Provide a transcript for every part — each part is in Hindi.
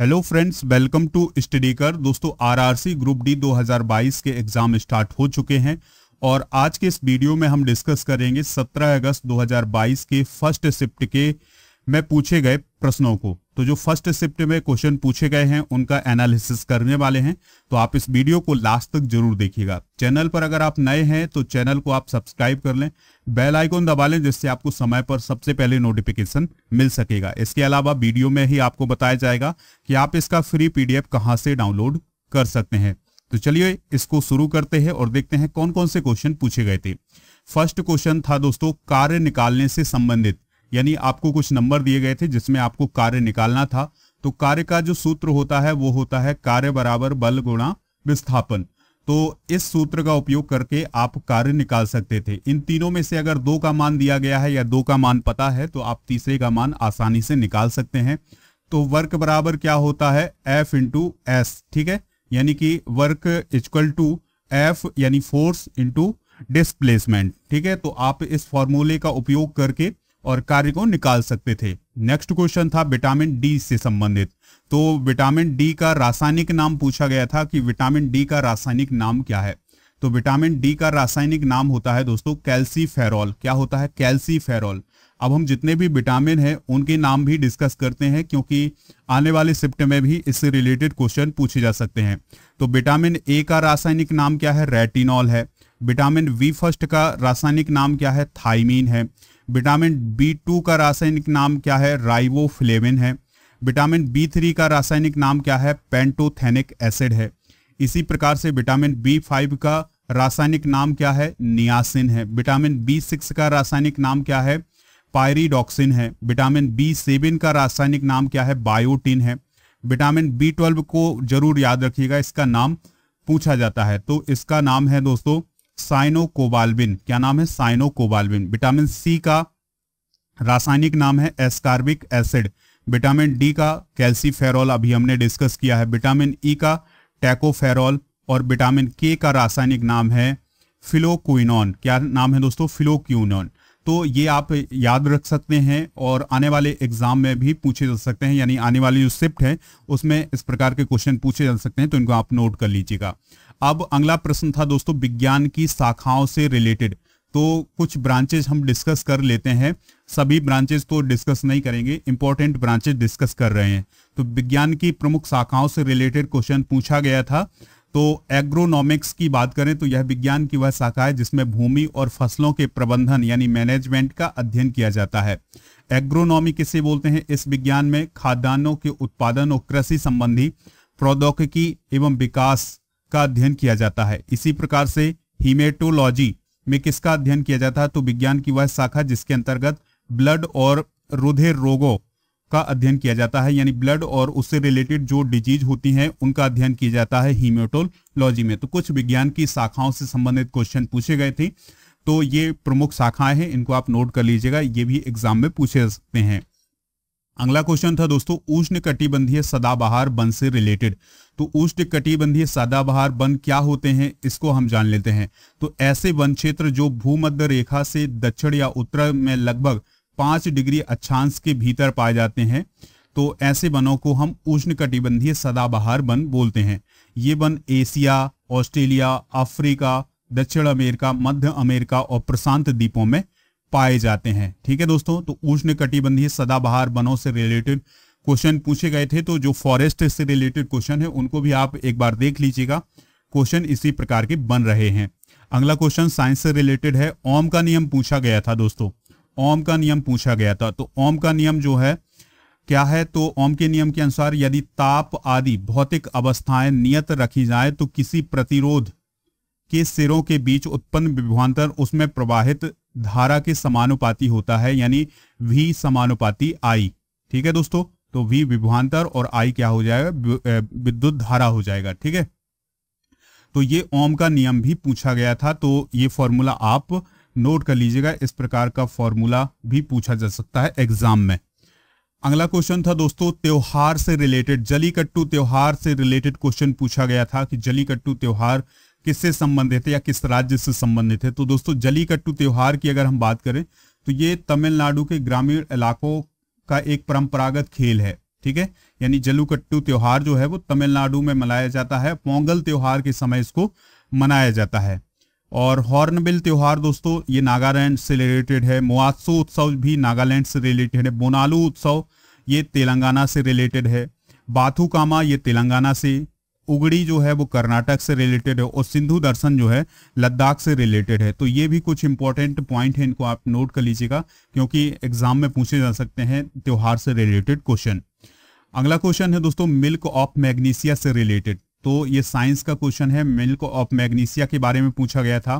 hello friends welcome to study कर दोस्तों आरआरसी ग्रुप डी 2022 के एग्जाम स्टार्ट हो चुके हैं और आज के इस वीडियो में हम डिस्कस करेंगे 17 अगस्त 2022 के फर्स्ट शिफ्ट के में पूछे गए प्रश्नों को तो जो फर्स्ट शिफ्ट में क्वेश्चन पूछे गए हैं उनका एनालिसिस करने वाले हैं तो आप इस वीडियो को लास्ट तक जरूर देखिएगा चैनल पर अगर आप नए हैं तो चैनल को आप सब्सक्राइब कर लें बेल आइकन दबा लें जिससे आपको समय पर सबसे पहले नोटिफिकेशन मिल सकेगा इसके अलावा वीडियो में ही आपको बताया जाएगा कि आप इसका फ्री पीडीएफ कहां से डाउनलोड कर सकते हैं तो चलिए इसको शुरू करते हैं और देखते हैं कौन कौन से क्वेश्चन पूछे गए थे फर्स्ट क्वेश्चन था दोस्तों कार्य निकालने से संबंधित यानी आपको कुछ नंबर दिए गए थे जिसमें आपको कार्य निकालना था तो कार्य का जो सूत्र होता है वो होता है कार्य बराबर बल गुणा विस्थापन तो इस सूत्र का उपयोग करके आप कार्य निकाल सकते थे इन तीनों में से अगर दो का मान दिया गया है या दो का मान पता है तो आप तीसरे का मान आसानी से निकाल सकते हैं तो वर्क बराबर क्या होता है एफ इंटू एस ठीक है यानी कि वर्क इजक्वल टू एफ यानी फोर्स इंटू डिस्प्लेसमेंट ठीक है तो आप इस फॉर्मूले का उपयोग करके और कार्य को निकाल सकते थे नेक्स्ट क्वेश्चन था विटामिन डी से संबंधित तो विटामिन डी का रासायनिक नाम पूछा गया था कि विटामिन डी का रासायनिक नाम क्या है तो विटामिन डी का रासायनिक नाम होता है दोस्तों फेरॉल क्या होता है फेरॉल अब हम जितने भी विटामिन हैं उनके नाम भी डिस्कस करते हैं क्योंकि आने वाले शिफ्ट में भी इससे रिलेटेड क्वेश्चन पूछे जा सकते हैं तो विटामिन ए का रासायनिक नाम क्या है रेटिनॉल है विटामिन वी फर्स्ट का रासायनिक नाम क्या है थाइमीन है विटामिन बी टू का रासायनिक नाम क्या है राइवोफ्लेविन है विटामिन बी थ्री का रासायनिक नाम क्या है पेंटोथेनिक एसिड है इसी प्रकार से विटामिन बी फाइव का रासायनिक नाम क्या है नियासिन है विटामिन बी सिक्स का रासायनिक नाम क्या है पायरीडॉक्सिन है विटामिन बी सेवन का रासायनिक नाम क्या है बायोटिन है विटामिन बी ट्वेल्व को जरूर याद रखिएगा इसका नाम पूछा जाता है तो इसका नाम है दोस्तों साइनोकोबाल्बिन क्या नाम है साइनोकोबाल्बिन विटामिन सी का रासायनिक नाम है एस्कार्बिक एसिड विटामिन डी का कैल्सीफेरॉल अभी हमने डिस्कस किया है विटामिन ई e का टैकोफेरॉल और विटामिन के का रासायनिक नाम है फिलोक्विनॉन क्या नाम है दोस्तों फिलोक्यूनॉन तो ये आप याद रख सकते हैं और आने वाले एग्जाम में भी पूछे जा सकते हैं यानी आने वाली जो शिफ्ट है उसमें इस प्रकार के क्वेश्चन पूछे जा सकते हैं तो इनको आप नोट कर लीजिएगा अब अगला प्रश्न था दोस्तों विज्ञान की शाखाओं से रिलेटेड तो कुछ ब्रांचेज हम डिस्कस कर लेते हैं सभी ब्रांचेज तो डिस्कस नहीं करेंगे इंपॉर्टेंट ब्रांचेज डिस्कस कर रहे हैं तो विज्ञान की प्रमुख शाखाओं से रिलेटेड क्वेश्चन पूछा गया था तो एग्रोनॉमिक्स की बात करें तो यह विज्ञान की वह शाखा है जिसमें भूमि और फसलों के प्रबंधन यानी मैनेजमेंट का अध्ययन किया जाता है एग्रोनॉमी किसे बोलते हैं इस विज्ञान में खाद्यान्नों के उत्पादन और कृषि संबंधी प्रौद्योगिकी एवं विकास का अध्ययन किया जाता है इसी प्रकार से हिमेटोलॉजी में किसका अध्ययन किया जाता है तो विज्ञान की वह शाखा जिसके अंतर्गत ब्लड और रुधिर रोगों का अध्ययन किया जाता है यानी ब्लड और उससे रिलेटेड जो डिजीज होती हैं उनका अध्ययन किया जाता है हीमेटोलॉजी में तो कुछ विज्ञान की शाखाओं से संबंधित क्वेश्चन पूछे गए थे तो ये प्रमुख शाखाएं हैं इनको आप नोट कर लीजिएगा ये भी एग्जाम में पूछे सकते हैं अगला क्वेश्चन था दोस्तों उष्ण कटिबंधीय सदाबहार बन से रिलेटेड तो उष्ण कटिबंधीय सदाबहार बन क्या होते हैं इसको हम जान लेते हैं तो ऐसे वन क्षेत्र जो भूमध्य रेखा से दक्षिण या उत्तर में लगभग पांच डिग्री अक्षांश के भीतर पाए जाते हैं तो ऐसे वनों को हम उष्ण कटिबंधीय सदाबहार वन बोलते हैं ये वन एशिया ऑस्ट्रेलिया अफ्रीका दक्षिण अमेरिका मध्य अमेरिका और प्रशांत द्वीपों में पाए जाते हैं ठीक है दोस्तों तो उष्ण कटिबंधीय सदाबहार वनों से रिलेटेड क्वेश्चन पूछे गए थे तो जो फॉरेस्ट से रिलेटेड क्वेश्चन है उनको भी आप एक बार देख लीजिएगा क्वेश्चन इसी प्रकार के बन रहे हैं अगला क्वेश्चन साइंस से रिलेटेड है ओम का नियम पूछा गया था दोस्तों ओम का नियम पूछा गया था तो ओम का नियम जो है क्या है तो ओम के नियम के अनुसार यदि ताप आदि भौतिक अवस्थाएं नियत रखी जाए तो किसी प्रतिरोध के सिरों के बीच उत्पन्न विभवांतर उसमें प्रवाहित धारा के समानुपाती होता है यानी वी समानुपाती आई ठीक है दोस्तों तो वी विभवान्तर और आई क्या हो जाएगा विद्युत धारा हो जाएगा ठीक है तो ये ओम का नियम भी पूछा गया था तो ये फॉर्मूला आप नोट कर लीजिएगा इस प्रकार का फॉर्मूला भी पूछा जा सकता है एग्जाम में अगला क्वेश्चन था दोस्तों त्योहार से रिलेटेड जलीकट्टू त्योहार से रिलेटेड क्वेश्चन पूछा गया था कि जलीकट्टू त्योहार किससे संबंधित है या किस राज्य से संबंधित है तो दोस्तों जलीकट्टू त्यौहार की अगर हम बात करें तो ये तमिलनाडु के ग्रामीण इलाकों का एक परंपरागत खेल है ठीक है यानी जलूकट्टू त्यौहार जो है वो तमिलनाडु में मनाया जाता है पोंगल त्यौहार के समय इसको मनाया जाता है और हॉर्नबिल त्यौहार दोस्तों ये नागालैंड से रिलेटेड है मुआत्सो उत्सव भी नागालैंड से रिलेटेड है बोनालू उत्सव ये तेलंगाना से रिलेटेड है बाथुकामा कामा ये तेलंगाना से उगड़ी जो है वो कर्नाटक से रिलेटेड है और सिंधु दर्शन जो है लद्दाख से रिलेटेड है तो ये भी कुछ इंपॉर्टेंट पॉइंट है इनको आप नोट कर लीजिएगा क्योंकि एग्जाम में पूछे जा सकते हैं त्योहार से रिलेटेड क्वेश्चन अगला क्वेश्चन है दोस्तों मिल्क ऑफ मैग्नीशिया से रिलेटेड तो ये साइंस का क्वेश्चन है मिल्क ऑफ मैग्नीशिया के बारे में पूछा गया था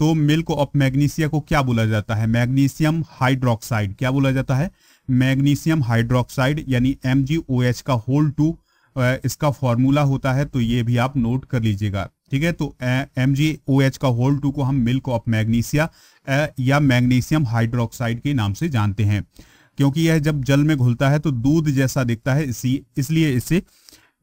तो मिल्क ऑफ मैग्नीशिया को क्या बोला जाता है मैग्नीशियम हाइड्रोक्साइड क्या बोला जाता है मैग्नीशियम हाइड्रोक्साइड यानी एम का होल टू इसका फॉर्मूला होता है तो ये भी आप नोट कर लीजिएगा ठीक है तो एम जी ओ एच का होल टू को हम मिल्क ऑफ मैग्नीशिया या मैग्नीशियम हाइड्रोक्साइड के नाम से जानते हैं क्योंकि यह जब जल में घुलता है तो दूध जैसा दिखता है इसी इसलिए इसे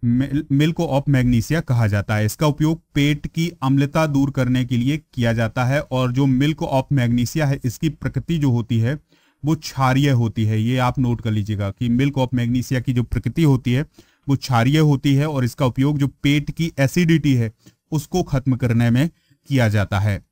मिल्क ऑफ मैग्नीशिया कहा जाता है इसका उपयोग पेट की अम्लता दूर करने के लिए किया जाता है और जो मिल्क ऑफ मैग्नीशिया है इसकी प्रकृति जो होती है वो क्षारिय होती है ये आप नोट कर लीजिएगा कि मिल्क ऑफ मैग्नीशिया की जो प्रकृति होती है वो क्षारिय होती है और इसका उपयोग जो पेट की एसिडिटी है उसको खत्म करने में किया जाता है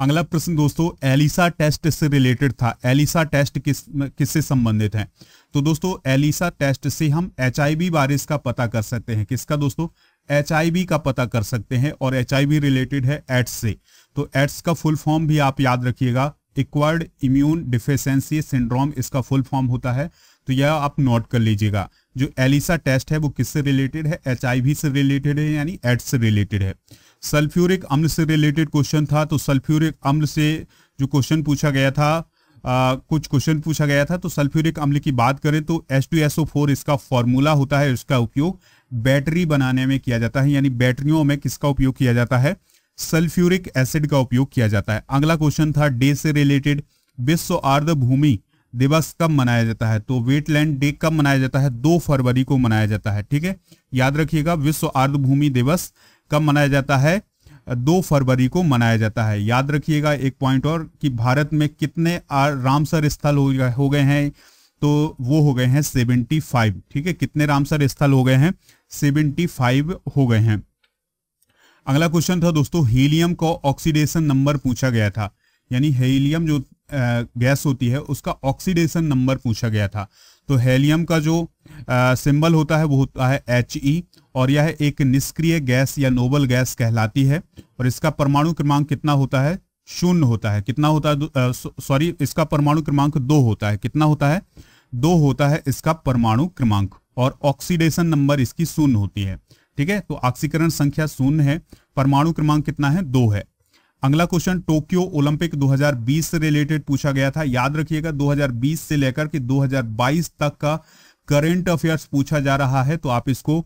अगला प्रश्न दोस्तों एलिसा टेस्ट से रिलेटेड था एलिसा टेस्ट किस किससे संबंधित है तो दोस्तों एलिसा टेस्ट से हम एच आई वायरस का पता कर सकते हैं किसका दोस्तों एच का पता कर सकते हैं और एच रिलेटेड है एड्स से तो एड्स का फुल फॉर्म भी आप याद रखिएगा इक्वर्ड इम्यून डिफिशेंसी सिंड्रोम इसका फुल फॉर्म होता है तो यह आप नोट कर लीजिएगा जो एलिसा टेस्ट है वो किससे रिलेटेड है एच से रिलेटेड है यानी एड्स से रिलेटेड है सल्फ्यूरिक अम्ल से रिलेटेड क्वेश्चन था तो सल्फ्यूरिक अम्ल से जो क्वेश्चन पूछा गया था आ, कुछ क्वेश्चन पूछा गया था तो सल्फ्यूरिक अम्ल की बात करें तो H2SO4 इसका फॉर्मूला होता है इसका उपयोग बैटरी बनाने में किया जाता है यानी बैटरियों में किसका उपयोग किया जाता है सल्फ्यूरिक एसिड का उपयोग किया जाता है अगला क्वेश्चन था डे से रिलेटेड विश्व आर्द भूमि दिवस कब मनाया जाता है तो वेटलैंड डे कब मनाया जाता है दो फरवरी को मनाया जाता है ठीक है याद रखिएगा विश्व आर्द्रभूमि दिवस कब मनाया जाता है दो फरवरी को मनाया जाता है याद रखिएगा एक पॉइंट और कि भारत में कितने रामसर स्थल हो गए हैं तो वो हो गए हैं सेवेंटी फाइव ठीक है कितने रामसर स्थल हो गए हैं सेवेंटी फाइव हो गए हैं अगला क्वेश्चन था दोस्तों हीलियम का ऑक्सीडेशन नंबर पूछा गया था यानी हीलियम जो गैस होती है उसका ऑक्सीडेशन नंबर पूछा गया था तो हेलियम का जो सिंबल होता है वो होता है एच ई e और यह एक निष्क्रिय गैस या नोबल गैस कहलाती है और इसका परमाणु क्रमांक कितना होता है शून्य होता है कितना होता है सॉरी इसका परमाणु क्रमांक दो होता है कितना होता है दो होता है इसका परमाणु क्रमांक और ऑक्सीडेशन नंबर इसकी शून्य होती है ठीक है तो ऑक्सीकरण संख्या शून्य है परमाणु क्रमांक कितना है दो है अगला क्वेश्चन टोक्यो ओलंपिक 2020 से रिलेटेड पूछा गया था याद रखिएगा 2020 से लेकर के 2022 तक का करंट अफेयर्स पूछा जा रहा है तो आप इसको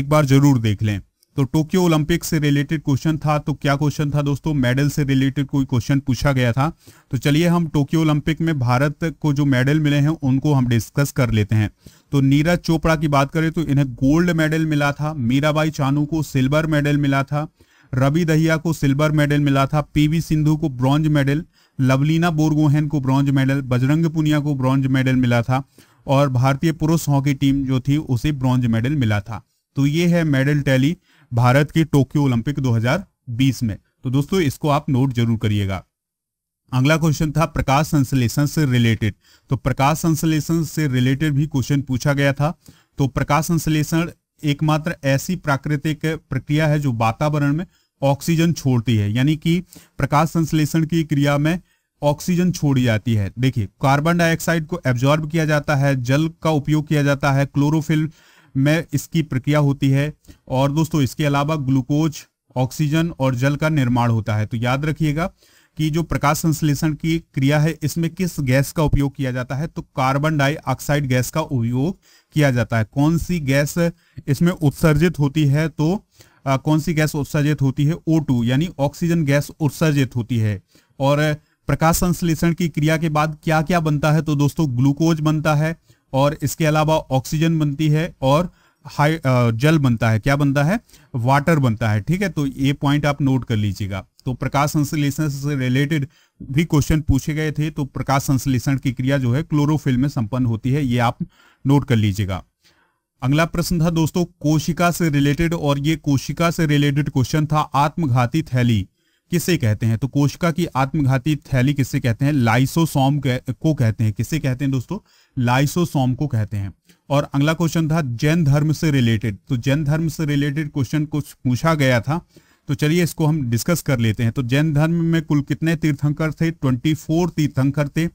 एक बार जरूर देख लें तो टोक्यो ओलंपिक से रिलेटेड क्वेश्चन था तो क्या क्वेश्चन था दोस्तों मेडल से रिलेटेड कोई क्वेश्चन पूछा गया था तो चलिए हम टोक्यो ओलंपिक में भारत को जो मेडल मिले हैं उनको हम डिस्कस कर लेते हैं तो नीरज चोपड़ा की बात करें तो इन्हें गोल्ड मेडल मिला था मीराबाई चानू को सिल्वर मेडल मिला था रवि दहिया को सिल्वर मेडल मिला था पीवी सिंधु को ब्रॉन्ज मेडल लवलीना बोरगोहन को ब्रॉन्ज मेडल बजरंग पुनिया को ब्रॉन्ज मेडल मिला था और भारतीय पुरुष हॉकी टीम जो थी उसे ब्रॉन्ज मेडल मिला था तो ये है मेडल टैली भारत की टोक्यो ओलंपिक 2020 में तो दोस्तों इसको आप नोट जरूर करिएगा अगला क्वेश्चन था प्रकाश संश्लेषण से रिलेटेड तो प्रकाश संश्लेषण से रिलेटेड भी क्वेश्चन पूछा गया था तो प्रकाश संश्लेषण एकमात्र ऐसी प्राकृतिक प्रक्रिया है जो वातावरण में ऑक्सीजन छोड़ती है यानी कि प्रकाश संश्लेषण की क्रिया में ऑक्सीजन छोड़ी जाती है देखिए कार्बन डाइऑक्साइड को एब्जॉर्ब किया जाता है जल का उपयोग किया जाता है क्लोरोफिल में इसकी प्रक्रिया होती है और दोस्तों इसके अलावा ग्लूकोज ऑक्सीजन और जल का निर्माण होता है तो याद रखिएगा कि जो प्रकाश संश्लेषण की क्रिया है इसमें किस गैस का उपयोग किया जाता है तो कार्बन डाइऑक्साइड गैस का उपयोग किया जाता है कौन सी गैस इसमें उत्सर्जित होती है तो आ, कौन सी गैस उत्सर्जित होती है टू यानी ऑक्सीजन गैस उत्सर्जित होती है और प्रकाश संश्लेषण की क्रिया के बाद क्या क्या बनता है तो दोस्तों ग्लूकोज बनता है और इसके अलावा ऑक्सीजन बनती है और हाई जल बनता है क्या बनता है वाटर बनता है ठीक है तो ये पॉइंट आप नोट कर लीजिएगा तो प्रकाश संश्लेषण से रिलेटेड भी क्वेश्चन पूछे गए थे तो प्रकाश संश्लेषण की क्रिया जो है क्लोरोफिल में संपन्न होती है ये आप नोट कर लीजिएगा अगला प्रश्न था दोस्तों कोशिका से रिलेटेड और ये कोशिका से रिलेटेड क्वेश्चन था आत्मघाती थैली किसे कहते हैं तो कोशिका की आत्मघाती थैली किसे कहते हैं लाइसोसोम को कहते हैं किसे कहते हैं दोस्तों लाइसोसोम को कहते हैं और अगला क्वेश्चन था जैन धर्म से रिलेटेड तो जैन धर्म से रिलेटेड क्वेश्चन कुछ पूछा गया था तो चलिए इसको हम डिस्कस कर लेते हैं तो जैन धर्म में कुल कितने तीर्थंकर थे ट्वेंटी फोर तीर्थंकर थे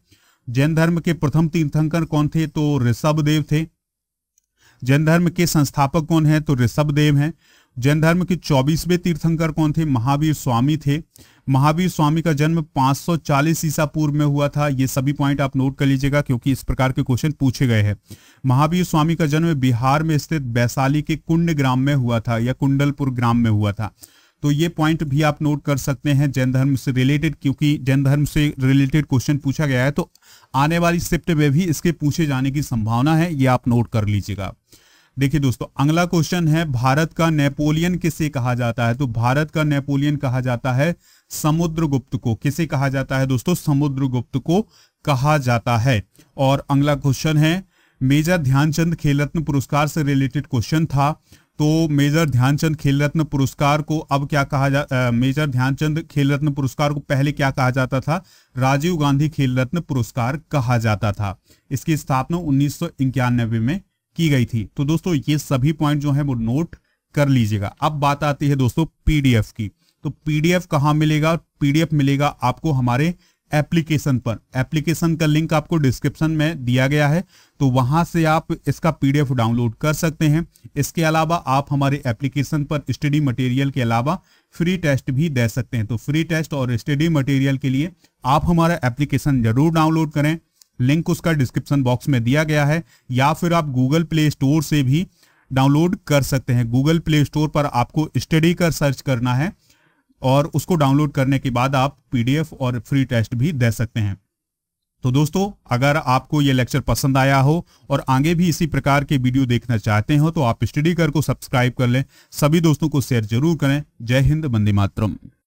जैन धर्म के प्रथम तीर्थंकर कौन थे तो ऋषभ देव थे जैन धर्म के संस्थापक कौन है तो ऋषभ देव है जैन धर्म के चौबीसवें तीर्थंकर कौन थे महावीर स्वामी थे महावीर स्वामी का जन्म 540 ईसा पूर्व में हुआ था ये सभी पॉइंट आप नोट कर लीजिएगा क्योंकि इस प्रकार के क्वेश्चन पूछे गए हैं महावीर स्वामी का जन्म बिहार में स्थित वैशाली के कुंड ग्राम में हुआ था या कुंडलपुर ग्राम में हुआ था तो ये पॉइंट भी आप नोट कर सकते हैं जैन धर्म से रिलेटेड क्योंकि जैन धर्म से रिलेटेड क्वेश्चन पूछा गया है तो आने वाली शिफ्ट में भी इसके पूछे जाने की संभावना है ये आप नोट कर लीजिएगा देखिए दोस्तों अगला क्वेश्चन है भारत का नेपोलियन किसे कहा जाता है तो भारत का नेपोलियन कहा जाता है समुद्रगुप्त को किसे कहा जाता है दोस्तों समुद्रगुप्त को कहा जाता है और अगला क्वेश्चन है मेजर ध्यानचंद खेल रत्न पुरस्कार से रिलेटेड क्वेश्चन था तो मेजर ध्यानचंद खेल रत्न पुरस्कार को अब क्या कहा जा आ, मेजर ध्यानचंद खेल रत्न पुरस्कार को पहले क्या कहा जाता था राजीव गांधी खेल रत्न पुरस्कार कहा जाता था इसकी स्थापना उन्नीस में की गई थी तो दोस्तों ये सभी पॉइंट जो है वो नोट कर लीजिएगा अब बात आती है दोस्तों पीडीएफ की तो पीडीएफ कहाँ मिलेगा पीडीएफ मिलेगा आपको हमारे एप्लीकेशन पर एप्लीकेशन का लिंक आपको डिस्क्रिप्शन में दिया गया है तो वहां से आप इसका पीडीएफ डाउनलोड कर सकते हैं इसके अलावा आप हमारे एप्लीकेशन पर स्टडी मटेरियल के अलावा फ्री टेस्ट भी दे सकते हैं तो फ्री टेस्ट और स्टडी मटेरियल के लिए आप हमारा एप्लीकेशन जरूर डाउनलोड करें लिंक उसका डिस्क्रिप्शन बॉक्स में दिया गया है या फिर आप गूगल प्ले स्टोर से भी डाउनलोड कर सकते हैं गूगल प्ले स्टोर पर आपको स्टडी कर सर्च करना है और उसको डाउनलोड करने के बाद आप पीडीएफ और फ्री टेस्ट भी दे सकते हैं तो दोस्तों अगर आपको ये लेक्चर पसंद आया हो और आगे भी इसी प्रकार के वीडियो देखना चाहते हो तो आप स्टडी कर को सब्सक्राइब कर लें सभी दोस्तों को शेयर जरूर करें जय हिंद बंदे मातरम